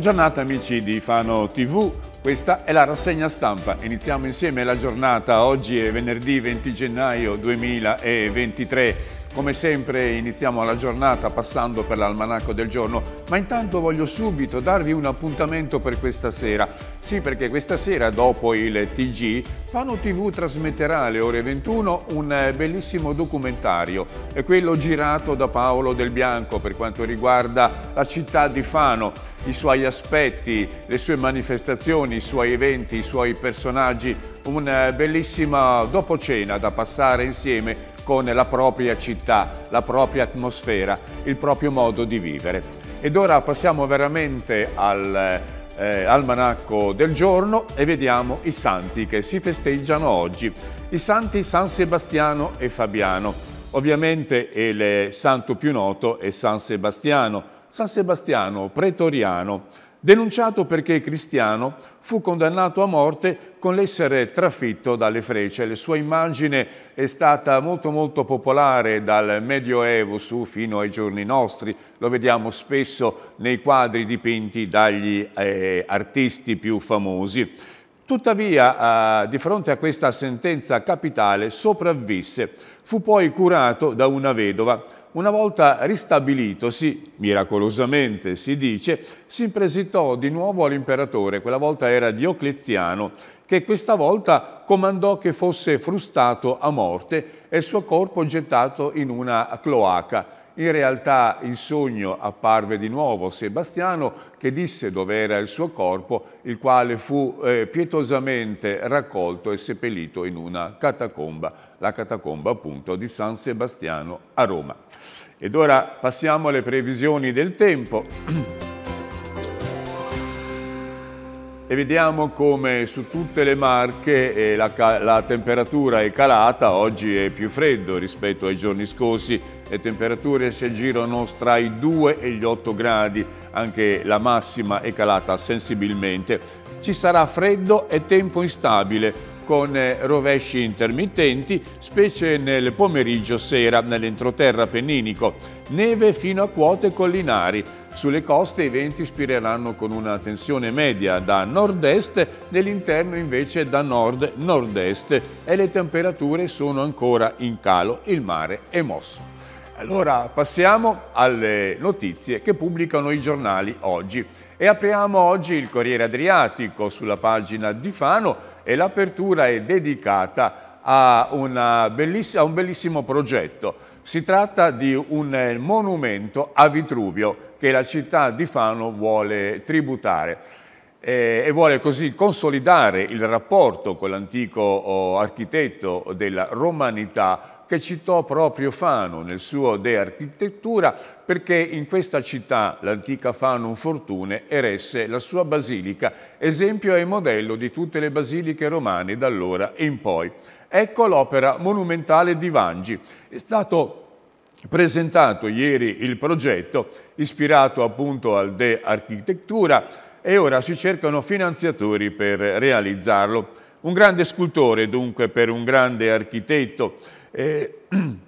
giornata amici di Fano TV, questa è la rassegna stampa. Iniziamo insieme la giornata, oggi è venerdì 20 gennaio 2023. Come sempre iniziamo la giornata passando per l'almanacco del giorno, ma intanto voglio subito darvi un appuntamento per questa sera. Sì, perché questa sera dopo il TG, Fano TV trasmetterà alle ore 21 un eh, bellissimo documentario, è quello girato da Paolo Del Bianco per quanto riguarda la città di Fano, i suoi aspetti, le sue manifestazioni, i suoi eventi, i suoi personaggi, una eh, bellissima dopo cena da passare insieme con la propria città, la propria atmosfera, il proprio modo di vivere. Ed ora passiamo veramente al eh, almanacco del giorno e vediamo i santi che si festeggiano oggi. I santi San Sebastiano e Fabiano. Ovviamente il santo più noto è San Sebastiano, San Sebastiano pretoriano Denunciato perché cristiano, fu condannato a morte con l'essere trafitto dalle frecce. La sua immagine è stata molto molto popolare dal Medioevo su fino ai giorni nostri. Lo vediamo spesso nei quadri dipinti dagli eh, artisti più famosi. Tuttavia, eh, di fronte a questa sentenza capitale, sopravvisse. Fu poi curato da una vedova una volta ristabilitosi, miracolosamente si dice, si presentò di nuovo all'imperatore, quella volta era Diocleziano, che questa volta comandò che fosse frustato a morte e il suo corpo gettato in una cloaca. In realtà in sogno apparve di nuovo Sebastiano che disse dove era il suo corpo, il quale fu eh, pietosamente raccolto e seppellito in una catacomba, la catacomba appunto di San Sebastiano a Roma. Ed ora passiamo alle previsioni del tempo. E vediamo come su tutte le marche eh, la, la temperatura è calata, oggi è più freddo rispetto ai giorni scorsi, le temperature si aggirano tra i 2 e gli 8 gradi, anche la massima è calata sensibilmente. Ci sarà freddo e tempo instabile, con eh, rovesci intermittenti, specie nel pomeriggio sera nell'entroterra penninico. Neve fino a quote collinari. Sulle coste i venti spireranno con una tensione media da nord-est, nell'interno invece da nord-nord-est e le temperature sono ancora in calo, il mare è mosso. Allora passiamo alle notizie che pubblicano i giornali oggi e apriamo oggi il Corriere Adriatico sulla pagina di Fano e l'apertura è dedicata a, a, un bellissimo progetto. Si tratta di un eh, monumento a Vitruvio che la città di Fano vuole tributare eh, e vuole così consolidare il rapporto con l'antico oh, architetto della romanità che citò proprio Fano nel suo De Architettura perché in questa città l'antica Fanum Fortune eresse la sua basilica, esempio e modello di tutte le basiliche romane da allora in poi. Ecco l'opera monumentale di Vangi. È stato presentato ieri il progetto, ispirato appunto al De Architettura, e ora si cercano finanziatori per realizzarlo. Un grande scultore dunque per un grande architetto, eh,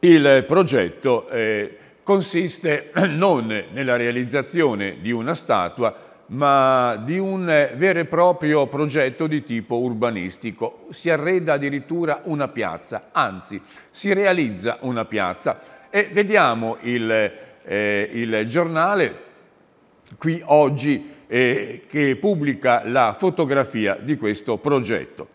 il progetto eh, consiste non nella realizzazione di una statua, ma di un vero e proprio progetto di tipo urbanistico. Si arreda addirittura una piazza, anzi si realizza una piazza. E vediamo il, eh, il giornale qui oggi eh, che pubblica la fotografia di questo progetto.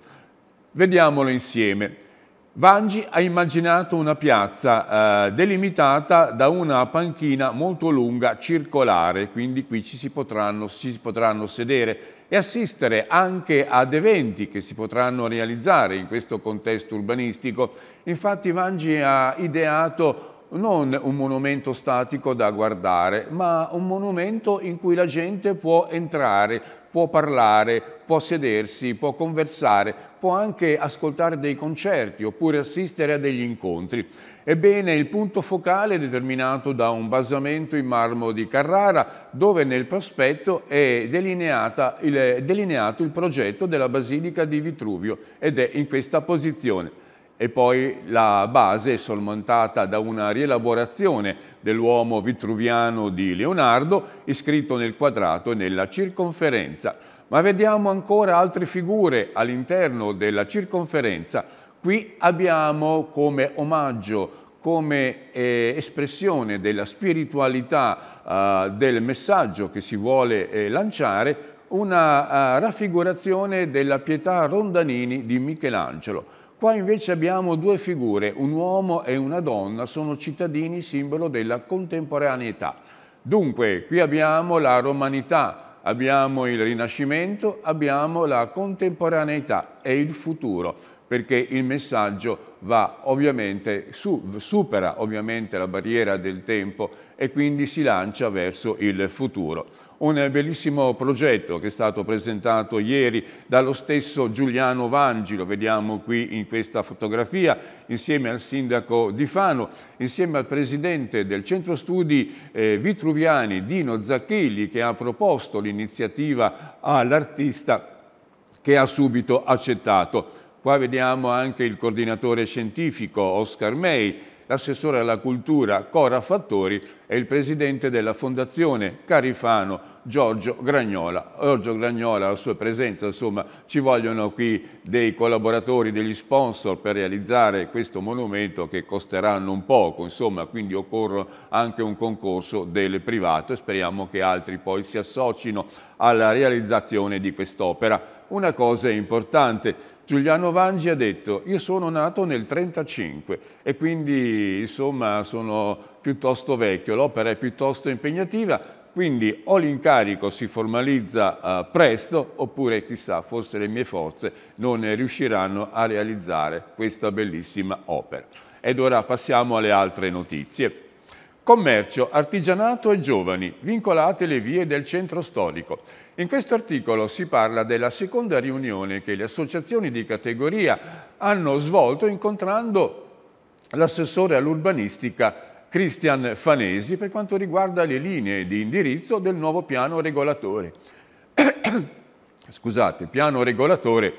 Vediamolo insieme. Vangi ha immaginato una piazza eh, delimitata da una panchina molto lunga, circolare, quindi qui ci si, potranno, ci si, potranno, sedere e assistere anche ad eventi che si potranno realizzare in questo contesto urbanistico. Infatti Vangi ha ideato non un monumento statico da guardare, ma un monumento in cui la gente può entrare, può parlare, può sedersi, può conversare, può anche ascoltare dei concerti oppure assistere a degli incontri. Ebbene, il punto focale è determinato da un basamento in marmo di Carrara, dove nel prospetto è delineato il progetto della Basilica di Vitruvio ed è in questa posizione e poi la base è sormontata da una rielaborazione dell'uomo vitruviano di Leonardo iscritto nel quadrato e nella circonferenza. Ma vediamo ancora altre figure all'interno della circonferenza. Qui abbiamo come omaggio, come eh, espressione della spiritualità eh, del messaggio che si vuole eh, lanciare, una eh, raffigurazione della pietà Rondanini di Michelangelo Qua invece abbiamo due figure, un uomo e una donna, sono cittadini simbolo della contemporaneità. Dunque, qui abbiamo la romanità, abbiamo il rinascimento, abbiamo la contemporaneità e il futuro, perché il messaggio ovviamente, su, supera ovviamente la barriera del tempo e quindi si lancia verso il futuro. Un bellissimo progetto che è stato presentato ieri dallo stesso Giuliano Vangi, lo vediamo qui in questa fotografia, insieme al sindaco di Fano, insieme al presidente del centro studi eh, Vitruviani, Dino Zacchilli, che ha proposto l'iniziativa all'artista che ha subito accettato. Qua vediamo anche il coordinatore scientifico Oscar May, l'assessore alla cultura Cora Fattori e il presidente della fondazione Carifano Giorgio Gragnola. Giorgio Gragnola, la sua presenza, insomma, ci vogliono qui dei collaboratori, degli sponsor per realizzare questo monumento che costeranno un poco, insomma, quindi occorre anche un concorso del privato e speriamo che altri poi si associno alla realizzazione di quest'opera. Una cosa importante, Giuliano Vangi ha detto io sono nato nel 1935 e quindi insomma sono piuttosto vecchio, l'opera è piuttosto impegnativa, quindi o l'incarico si formalizza eh, presto oppure chissà forse le mie forze non riusciranno a realizzare questa bellissima opera. Ed ora passiamo alle altre notizie. Commercio, artigianato e giovani, vincolate le vie del centro storico. In questo articolo si parla della seconda riunione che le associazioni di categoria hanno svolto incontrando l'assessore all'urbanistica Cristian Fanesi per quanto riguarda le linee di indirizzo del nuovo piano regolatore. Scusate, piano regolatore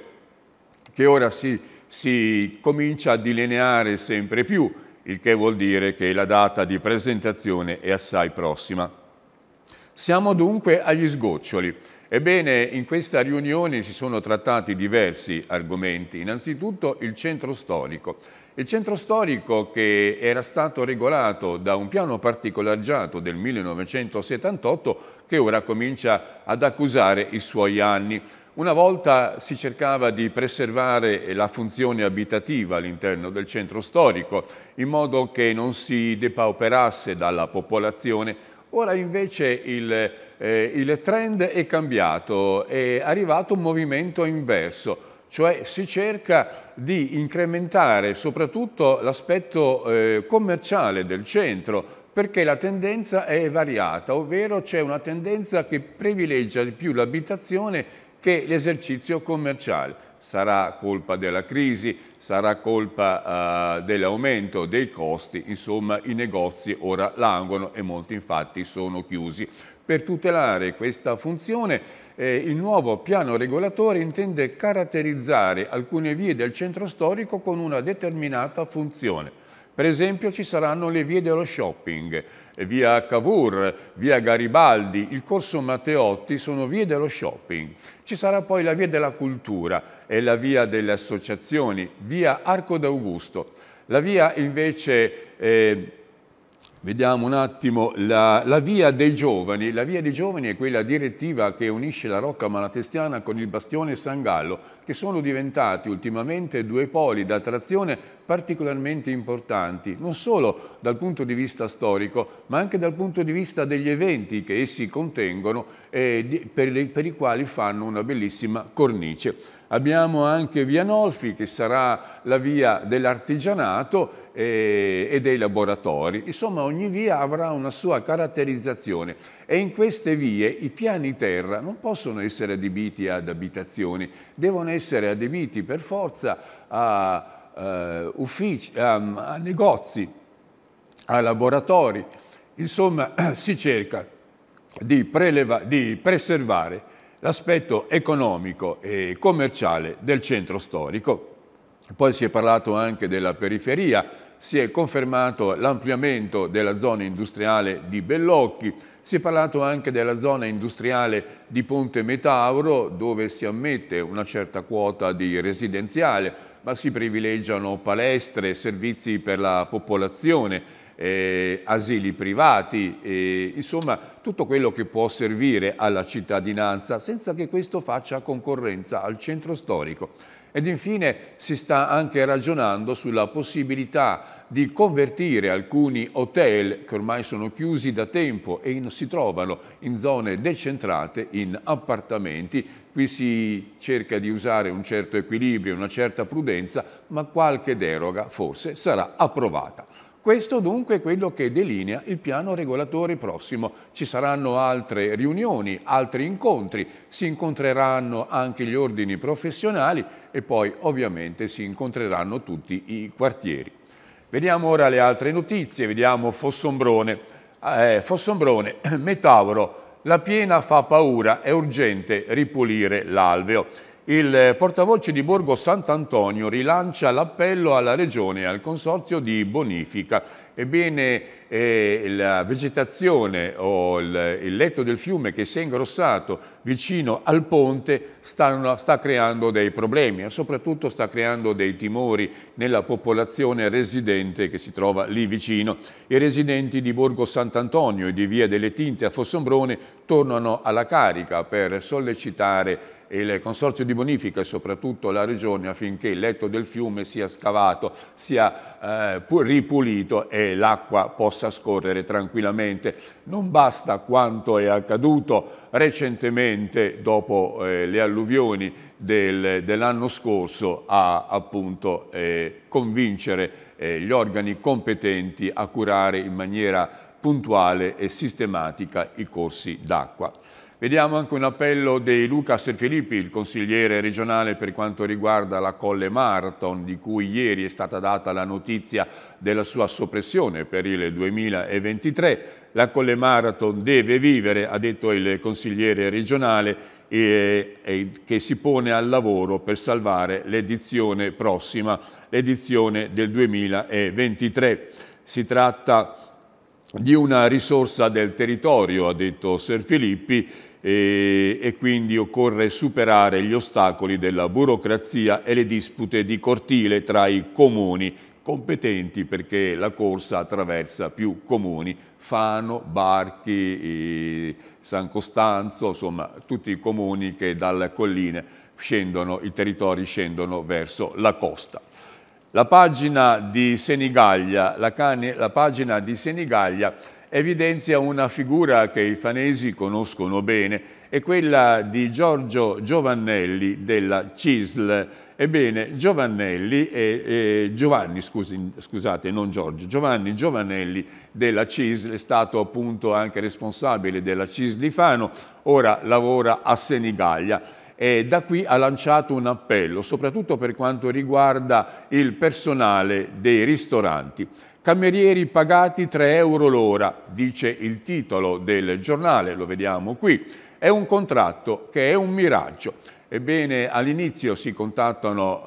che ora si, si comincia a delineare sempre più, il che vuol dire che la data di presentazione è assai prossima. Siamo dunque agli sgoccioli. Ebbene, in questa riunione si sono trattati diversi argomenti. Innanzitutto il centro storico. Il centro storico che era stato regolato da un piano particolareggiato del 1978 che ora comincia ad accusare i suoi anni. Una volta si cercava di preservare la funzione abitativa all'interno del centro storico in modo che non si depauperasse dalla popolazione Ora invece il, eh, il trend è cambiato, è arrivato un movimento inverso cioè si cerca di incrementare soprattutto l'aspetto eh, commerciale del centro perché la tendenza è variata, ovvero c'è una tendenza che privilegia di più l'abitazione che l'esercizio commerciale sarà colpa della crisi, sarà colpa eh, dell'aumento dei costi, insomma i negozi ora languono e molti infatti sono chiusi. Per tutelare questa funzione eh, il nuovo piano regolatore intende caratterizzare alcune vie del centro storico con una determinata funzione per esempio ci saranno le vie dello shopping, via Cavour, via Garibaldi, il corso Matteotti sono vie dello shopping. Ci sarà poi la via della cultura e la via delle associazioni, via Arco d'Augusto. La via invece eh, Vediamo un attimo la, la, via dei giovani. La via dei giovani è quella direttiva che unisce la Rocca Malatestiana con il Bastione San Gallo, che sono diventati ultimamente due poli d'attrazione particolarmente importanti, non solo dal punto di vista storico, ma anche dal punto di vista degli eventi che essi contengono e di, per, le, per i quali fanno una bellissima cornice. Abbiamo anche Via Nolfi, che sarà la via dell'artigianato, e, e dei laboratori. Insomma ogni via avrà una sua caratterizzazione e in queste vie i piani terra non possono essere adibiti ad abitazioni, devono essere adibiti per forza a, a, eh, uffici, a, a negozi, a laboratori. Insomma si cerca di, preleva, di preservare l'aspetto economico e commerciale del centro storico. Poi si è parlato anche della periferia, si è confermato l'ampliamento della zona industriale di Bellocchi, si è parlato anche della zona industriale di Ponte Metauro dove si ammette una certa quota di residenziale, ma si privilegiano palestre, servizi per la popolazione, eh, asili privati, eh, insomma tutto quello che può servire alla cittadinanza senza che questo faccia concorrenza al centro storico. Ed infine si sta anche ragionando sulla possibilità di convertire alcuni hotel che ormai sono chiusi da tempo e in, si trovano in zone decentrate in appartamenti. Qui si cerca di usare un certo equilibrio, una certa prudenza, ma qualche deroga forse sarà approvata. Questo dunque è quello che delinea il piano regolatore prossimo. Ci saranno altre riunioni, altri incontri, si incontreranno anche gli ordini professionali e poi ovviamente si incontreranno tutti i quartieri. Vediamo ora le altre notizie, vediamo Fossombrone. Eh, Fossombrone, Metauro, la piena fa paura, è urgente ripulire l'alveo. Il eh, portavoce di Borgo Sant'Antonio rilancia l'appello alla Regione e al Consorzio di bonifica. Ebbene, eh, la vegetazione o il, il, letto del fiume che si è ingrossato vicino al ponte sta, sta creando dei problemi e soprattutto sta creando dei timori nella popolazione residente che si trova lì vicino. I residenti di Borgo Sant'Antonio e di Via delle Tinte a Fossombrone tornano alla carica per sollecitare il Consorzio di Bonifica e soprattutto la Regione affinché il letto del fiume sia scavato, sia eh, ripulito e l'acqua possa scorrere tranquillamente. Non basta quanto è accaduto recentemente dopo eh, le alluvioni del, dell'anno scorso a appunto, eh, convincere eh, gli organi competenti a curare in maniera puntuale e sistematica i corsi d'acqua. Vediamo anche un appello di Luca Serfilippi, il consigliere regionale per quanto riguarda la Colle Marathon, di cui ieri è stata data la notizia della sua soppressione per il 2023. La Colle Marathon deve vivere, ha detto il consigliere regionale, e, e, che si pone al lavoro per salvare l'edizione prossima, l'edizione del 2023. Si tratta di una risorsa del territorio, ha detto Serfilippi, e, e quindi occorre superare gli ostacoli della burocrazia e le dispute di cortile tra i comuni competenti perché la corsa attraversa più comuni, Fano, Barchi, San Costanzo, insomma tutti i comuni che dalle colline scendono, i territori scendono verso la costa. La pagina di Senigallia, la, cane, la pagina di Senigallia evidenzia una figura che i fanesi conoscono bene, è quella di Giorgio Giovannelli della CISL. Ebbene, Giovannelli e, e Giovanni, scusi, scusate, non Giorgio, Giovanni Giovannelli della CISL è stato appunto anche responsabile della CISL di Fano, ora lavora a Senigallia e da qui ha lanciato un appello, soprattutto per quanto riguarda il personale dei ristoranti. Camerieri pagati 3 euro l'ora, dice il titolo del giornale, lo vediamo qui. È un contratto che è un miraggio. Ebbene, all'inizio si,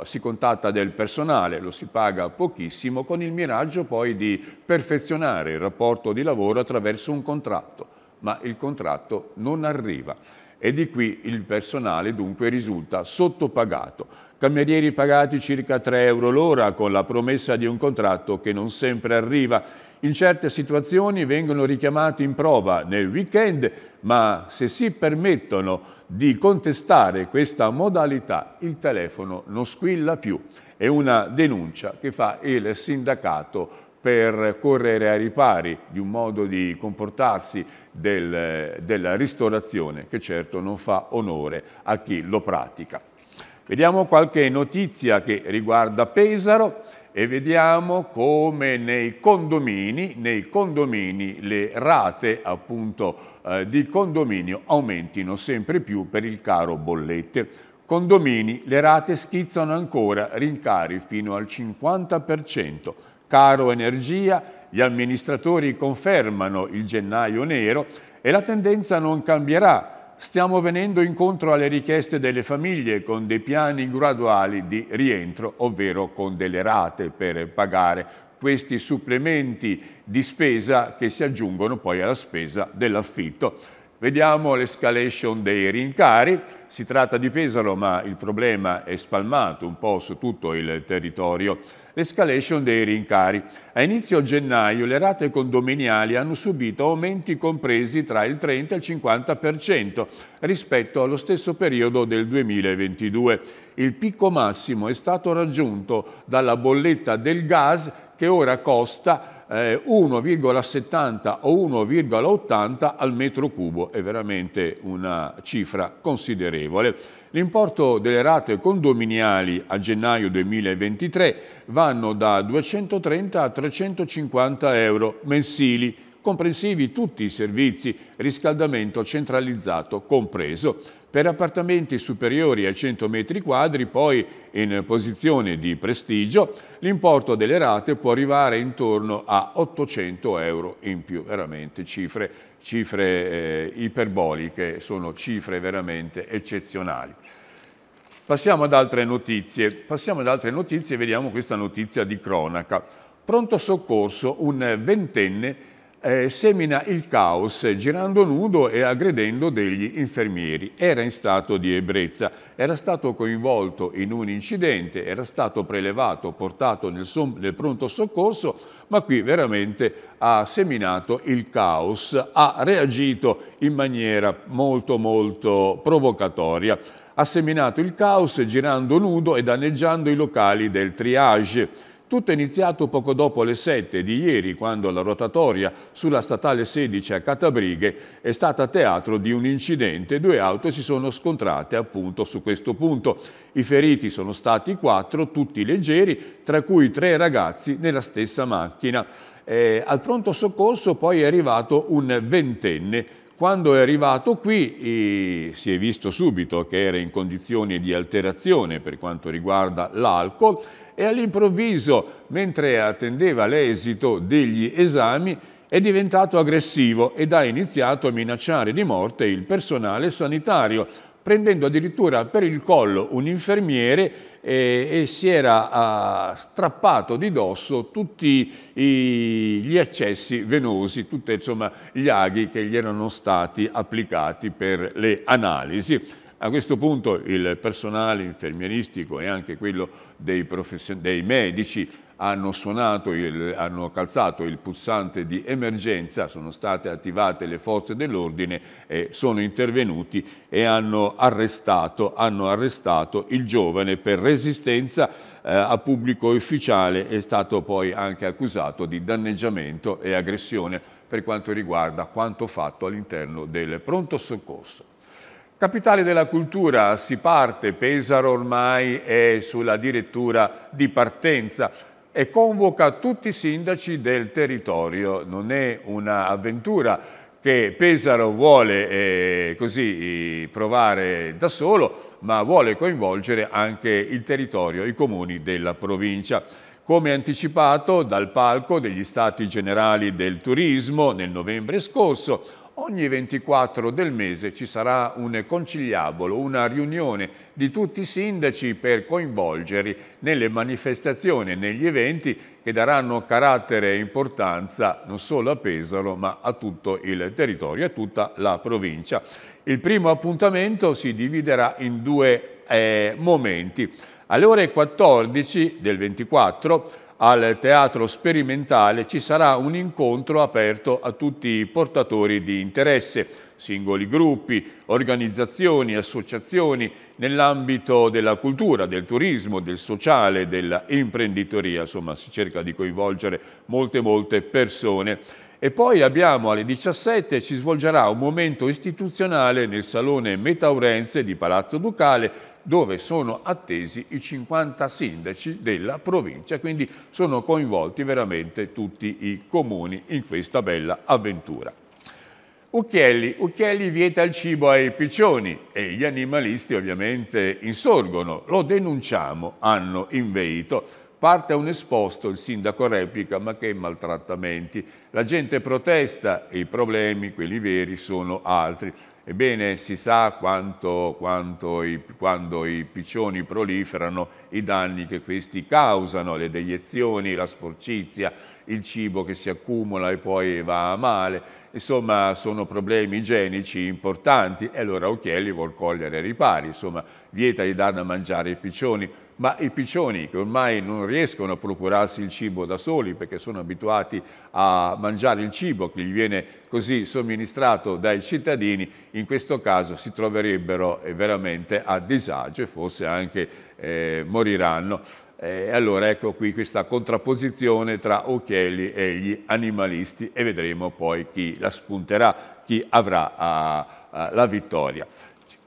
si, contatta del personale, lo si paga pochissimo, con il miraggio poi di perfezionare il rapporto di lavoro attraverso un contratto, ma il contratto non arriva e di qui il personale dunque risulta sottopagato. Camerieri pagati circa 3 euro l'ora con la promessa di un contratto che non sempre arriva. In certe situazioni vengono richiamati in prova nel weekend, ma se si permettono di contestare questa modalità il telefono non squilla più. È una denuncia che fa il sindacato per correre ai ripari di un modo di comportarsi del, della ristorazione che certo non fa onore a chi lo pratica. Vediamo qualche notizia che riguarda Pesaro e vediamo come nei condomini, nei condomini le rate appunto, eh, di condominio aumentino sempre più per il caro bollette. Condomini, le rate schizzano ancora rincari fino al 50% caro energia, gli amministratori confermano il gennaio nero e la tendenza non cambierà. Stiamo venendo incontro alle richieste delle famiglie con dei piani graduali di rientro, ovvero con delle rate per pagare questi supplementi di spesa che si aggiungono poi alla spesa dell'affitto. Vediamo l'escalation dei rincari, si tratta di Pesaro ma il problema è spalmato un po' su tutto il territorio. L'escalation dei rincari. A inizio gennaio le rate condominiali hanno subito aumenti compresi tra il 30 e il 50% rispetto allo stesso periodo del 2022. Il picco massimo è stato raggiunto dalla bolletta del gas che ora costa 1,70 eh, o 1,80 al metro cubo, è veramente una cifra considerevole. L'importo delle rate condominiali a gennaio 2023 vanno da 230 a 350 euro mensili, comprensivi tutti i servizi, riscaldamento centralizzato compreso. Per appartamenti superiori ai 100 metri quadri, poi in posizione di prestigio, l'importo delle rate può arrivare intorno a 800 euro in più. Veramente cifre, cifre eh, iperboliche, sono cifre veramente eccezionali. Passiamo ad altre notizie. Passiamo ad altre notizie e vediamo questa notizia di cronaca. Pronto soccorso, un ventenne eh, semina il caos girando nudo e aggredendo degli infermieri. Era in stato di ebbrezza, era stato coinvolto in un incidente, era stato prelevato, portato nel, nel pronto soccorso, ma qui veramente ha seminato il caos, ha reagito in maniera molto molto provocatoria. Ha seminato il caos girando nudo e danneggiando i locali del triage tutto è iniziato poco dopo le 7 di ieri, quando la rotatoria sulla statale 16 a Catabrighe è stata teatro di un incidente. Due auto si sono scontrate appunto su questo punto. I feriti sono stati quattro, tutti leggeri, tra cui tre ragazzi nella stessa macchina. Eh, al pronto soccorso poi è arrivato un ventenne quando è arrivato qui eh, si è visto subito che era in condizioni di alterazione per quanto riguarda l'alcol e all'improvviso, mentre attendeva l'esito degli esami, è diventato aggressivo ed ha iniziato a minacciare di morte il personale sanitario, prendendo addirittura per il collo un infermiere eh, e si era eh, strappato di dosso tutti i, gli accessi venosi, tutti insomma, gli aghi che gli erano stati applicati per le analisi. A questo punto il personale infermieristico e anche quello dei, dei medici hanno suonato, il, hanno calzato il pulsante di emergenza, sono state attivate le forze dell'ordine, e sono intervenuti e hanno arrestato, hanno arrestato, il giovane per resistenza eh, a pubblico ufficiale, è stato poi anche accusato di danneggiamento e aggressione per quanto riguarda quanto fatto all'interno del pronto soccorso. Capitale della cultura, si parte, Pesaro ormai è sulla direttura di partenza, e convoca tutti i sindaci del territorio. Non è un'avventura che Pesaro vuole eh, così provare da solo, ma vuole coinvolgere anche il territorio, i comuni della provincia. Come anticipato dal palco degli Stati Generali del Turismo nel novembre scorso, Ogni 24 del mese ci sarà un conciliabolo, una riunione di tutti i sindaci per coinvolgerli nelle manifestazioni, e negli eventi che daranno carattere e importanza non solo a Pesaro ma a tutto il territorio, e a tutta la provincia. Il primo appuntamento si dividerà in due eh, momenti. Alle ore 14 del 24 al Teatro Sperimentale ci sarà un incontro aperto a tutti i portatori di interesse, singoli gruppi, organizzazioni, associazioni nell'ambito della cultura, del turismo, del sociale, dell'imprenditoria, insomma si cerca di coinvolgere molte molte persone. E poi abbiamo alle 17 si svolgerà un momento istituzionale nel Salone Metaurense di Palazzo Ducale dove sono attesi i 50 sindaci della provincia, quindi sono coinvolti veramente tutti i comuni in questa bella avventura. Ucchielli. Ucchielli vieta il cibo ai piccioni e gli animalisti ovviamente insorgono, lo denunciamo, hanno inveito. Parte un esposto, il sindaco replica, ma che maltrattamenti. La gente protesta e i problemi, quelli veri, sono altri. Ebbene, si sa quanto, quanto i, quando i piccioni proliferano, i danni che questi causano, le deiezioni, la sporcizia, il cibo che si accumula e poi va a male. Insomma, sono problemi igienici importanti e allora Occhielli vuol cogliere ripari, insomma, vieta di dare da mangiare ai piccioni ma i piccioni che ormai non riescono a procurarsi il cibo da soli perché sono abituati a mangiare il cibo che gli viene così somministrato dai cittadini, in questo caso si troverebbero eh, veramente a disagio e forse anche eh, moriranno. Eh, e allora ecco qui questa contrapposizione tra occhielli e gli animalisti e vedremo poi chi la spunterà, chi avrà a, ah, a, ah, la vittoria.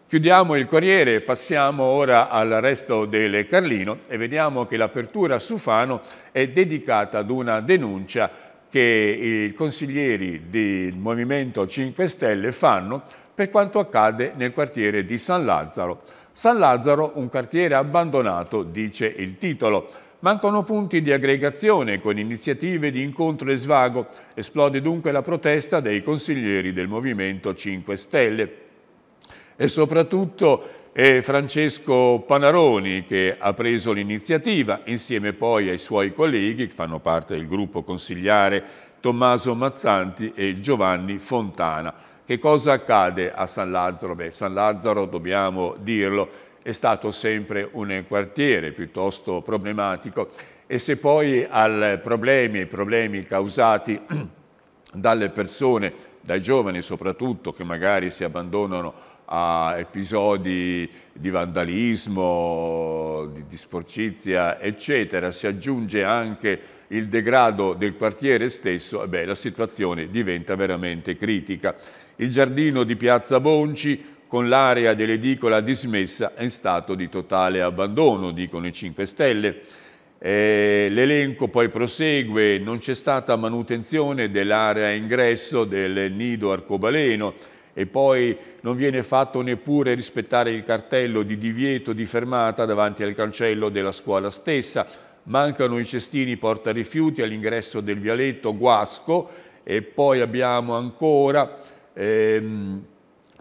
Chiudiamo il Corriere, passiamo ora al resto del Carlino e vediamo che l'apertura su Fano è dedicata ad una denuncia che i consiglieri del Movimento 5 Stelle fanno per quanto accade nel quartiere di San Lazzaro. San Lazzaro, un quartiere abbandonato, dice il titolo. Mancano punti di aggregazione con iniziative di incontro e svago. Esplode dunque la protesta dei consiglieri del Movimento 5 Stelle e soprattutto è Francesco Panaroni che ha preso l'iniziativa insieme poi ai suoi colleghi che fanno parte del gruppo consigliare Tommaso Mazzanti e Giovanni Fontana. Che cosa accade a San Lazzaro? Beh, San Lazzaro, dobbiamo dirlo, è stato sempre un quartiere piuttosto problematico e se poi ai problemi, ai problemi causati dalle persone, dai giovani soprattutto, che magari si abbandonano a episodi di vandalismo, di, di sporcizia, eccetera, si aggiunge anche il degrado del quartiere stesso, beh, la situazione diventa veramente critica. Il giardino di Piazza Bonci con l'area dell'edicola dismessa è in stato di totale abbandono, dicono i 5 Stelle. Eh, L'elenco poi prosegue, non c'è stata manutenzione dell'area ingresso del nido arcobaleno, e poi non viene fatto neppure rispettare il cartello di divieto di fermata davanti al cancello della scuola stessa. Mancano i cestini porta rifiuti all'ingresso del vialetto Guasco e poi abbiamo ancora... Ehm,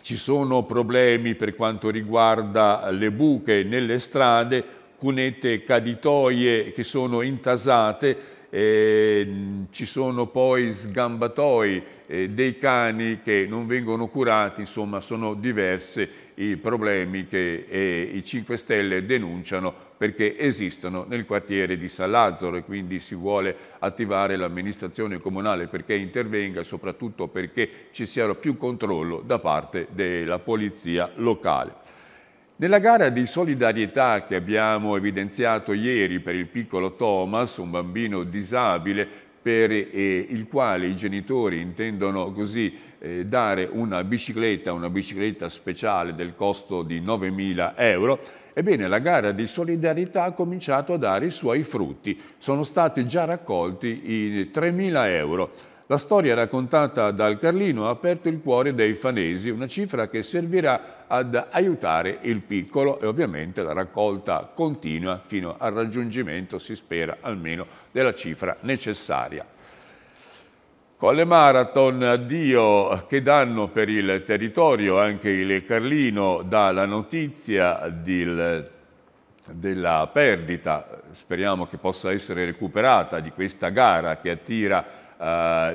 ci sono problemi per quanto riguarda le buche nelle strade, cunette caditoie che sono intasate eh, ci sono poi sgambatoi eh, dei cani che non vengono curati, insomma sono diversi i problemi che eh, i 5 Stelle denunciano perché esistono nel quartiere di San Lazzaro e quindi si vuole attivare l'amministrazione comunale perché intervenga e soprattutto perché ci sia più controllo da parte della polizia locale. Nella gara di solidarietà che abbiamo evidenziato ieri per il piccolo Thomas, un bambino disabile per eh, il quale i genitori intendono così eh, dare una bicicletta, una bicicletta speciale del costo di 9.000 euro, ebbene la gara di solidarietà ha cominciato a dare i suoi frutti. Sono stati già raccolti i 3.000 euro. La storia raccontata dal Carlino ha aperto il cuore dei fanesi, una cifra che servirà ad aiutare il piccolo e ovviamente la raccolta continua fino al raggiungimento, si spera almeno, della cifra necessaria. Con le marathon, addio, che danno per il territorio, anche il Carlino dà la notizia del della perdita, speriamo che possa essere recuperata, di questa gara che attira eh,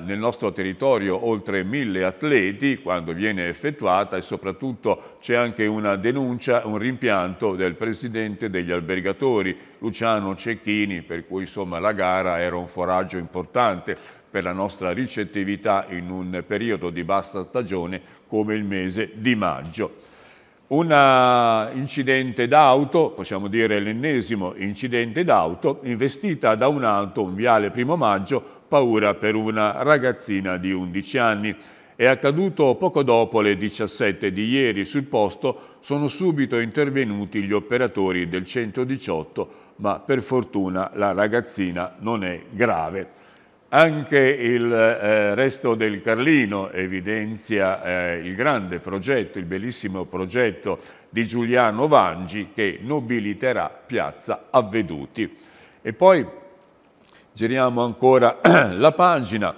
nel nostro territorio oltre mille atleti quando viene effettuata e soprattutto c'è anche una denuncia, un rimpianto del presidente degli albergatori Luciano Cecchini per cui insomma la gara era un foraggio importante per la nostra ricettività in un periodo di bassa stagione come il mese di maggio un eh, incidente d'auto, possiamo dire l'ennesimo incidente d'auto, investita da un'auto in viale Primo Maggio, paura per una ragazzina di 11 anni. È accaduto poco dopo le 17 di ieri. Sul posto sono subito intervenuti gli operatori del 118, ma per fortuna la ragazzina non è grave. Anche il eh, resto del Carlino evidenzia eh, il grande progetto, il bellissimo progetto di Giuliano Vangi che nobiliterà Piazza Avveduti. E poi giriamo ancora la pagina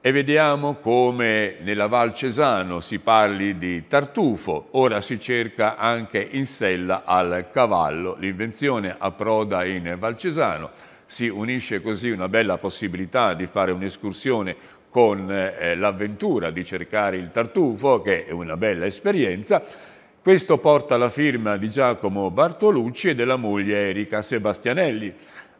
e vediamo come nella Val Cesano si parli di tartufo, ora si cerca anche in sella al cavallo, l'invenzione approda in Val Cesano si unisce così una bella possibilità di fare un'escursione con eh, l'avventura di cercare il tartufo, che è una bella esperienza. Questo porta la firma di Giacomo Bartolucci e della moglie Erika Sebastianelli,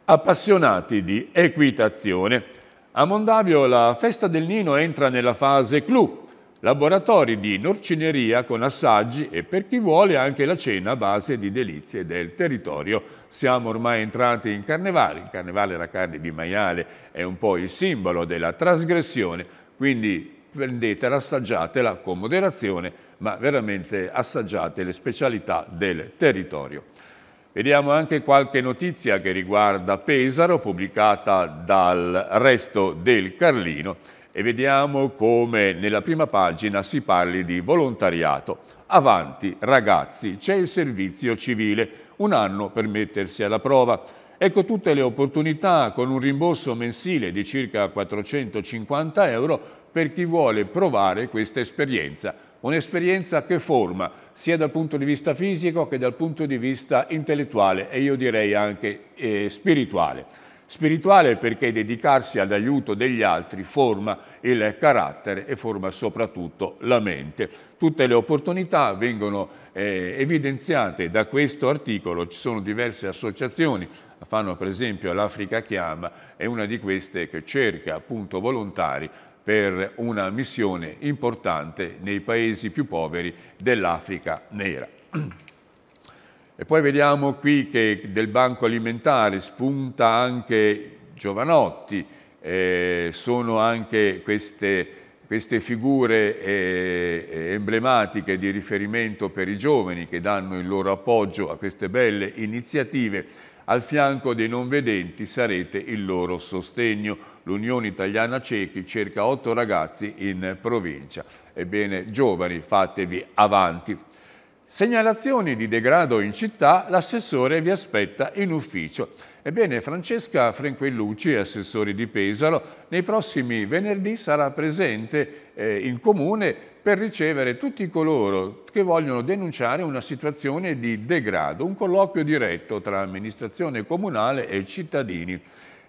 appassionati di equitazione. A Mondavio la festa del Nino entra nella fase clou, laboratori di norcineria con assaggi e per chi vuole anche la cena a base di delizie del territorio. Siamo ormai entrati in carnevale, in carnevale la carne di maiale è un po' il simbolo della trasgressione, quindi prendetela, assaggiatela con moderazione, ma veramente assaggiate le specialità del territorio. Vediamo anche qualche notizia che riguarda Pesaro, pubblicata dal Resto del Carlino e vediamo come nella prima pagina si parli di volontariato. Avanti, ragazzi, c'è il servizio civile, un anno per mettersi alla prova. Ecco tutte le opportunità con un rimborso mensile di circa 450 euro per chi vuole provare questa esperienza. Un'esperienza che forma sia dal punto di vista fisico che dal punto di vista intellettuale e io direi anche eh, spirituale. Spirituale perché dedicarsi all'aiuto degli altri forma il carattere e forma soprattutto la mente. Tutte le opportunità vengono eh, evidenziate da questo articolo, ci sono diverse associazioni, fanno per esempio l'Africa Chiama, è una di queste che cerca appunto volontari per una missione importante nei paesi più poveri dell'Africa nera. E poi vediamo qui che del banco alimentare spunta anche Giovanotti, eh, sono anche queste, queste figure eh, eh, emblematiche di riferimento per i giovani che danno il loro appoggio a queste belle iniziative. Al fianco dei non vedenti sarete il loro sostegno. L'Unione Italiana Ciechi cerca otto ragazzi in provincia. Ebbene, giovani, fatevi avanti. Segnalazioni di degrado in città, l'assessore vi aspetta in ufficio. Ebbene, Francesca Frenquellucci, assessore di Pesaro, nei prossimi venerdì sarà presente eh, in comune per ricevere tutti coloro che vogliono denunciare una situazione di degrado, un colloquio diretto tra amministrazione comunale e cittadini.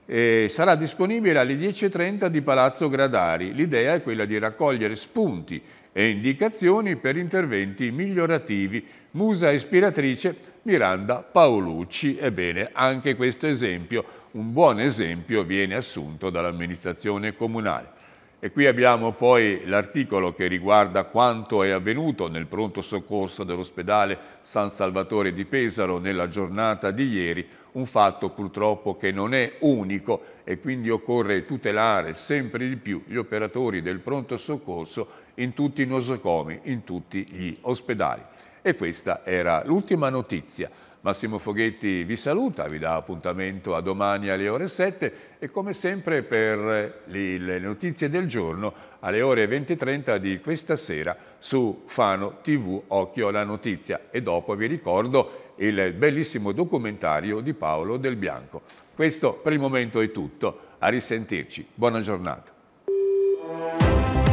Eh, sarà disponibile alle 10.30 di Palazzo Gradari. L'idea è quella di raccogliere spunti e indicazioni per interventi migliorativi. Musa ispiratrice Miranda Paolucci. Ebbene, anche questo esempio, un buon esempio, viene assunto dall'amministrazione comunale. E qui abbiamo poi l'articolo che riguarda quanto è avvenuto nel pronto soccorso dell'ospedale San Salvatore di Pesaro nella giornata di ieri, un fatto purtroppo che non è unico e quindi occorre tutelare sempre di più gli operatori del pronto soccorso in tutti i nosocomi, in tutti gli ospedali. E questa era l'ultima notizia. Massimo Foghetti vi saluta, vi dà appuntamento a domani alle ore 7 e come sempre per le notizie del giorno alle ore 20.30 di questa sera su Fano TV Occhio alla Notizia e dopo vi ricordo il bellissimo documentario di Paolo Del Bianco. Questo per il momento è tutto, a risentirci, buona giornata.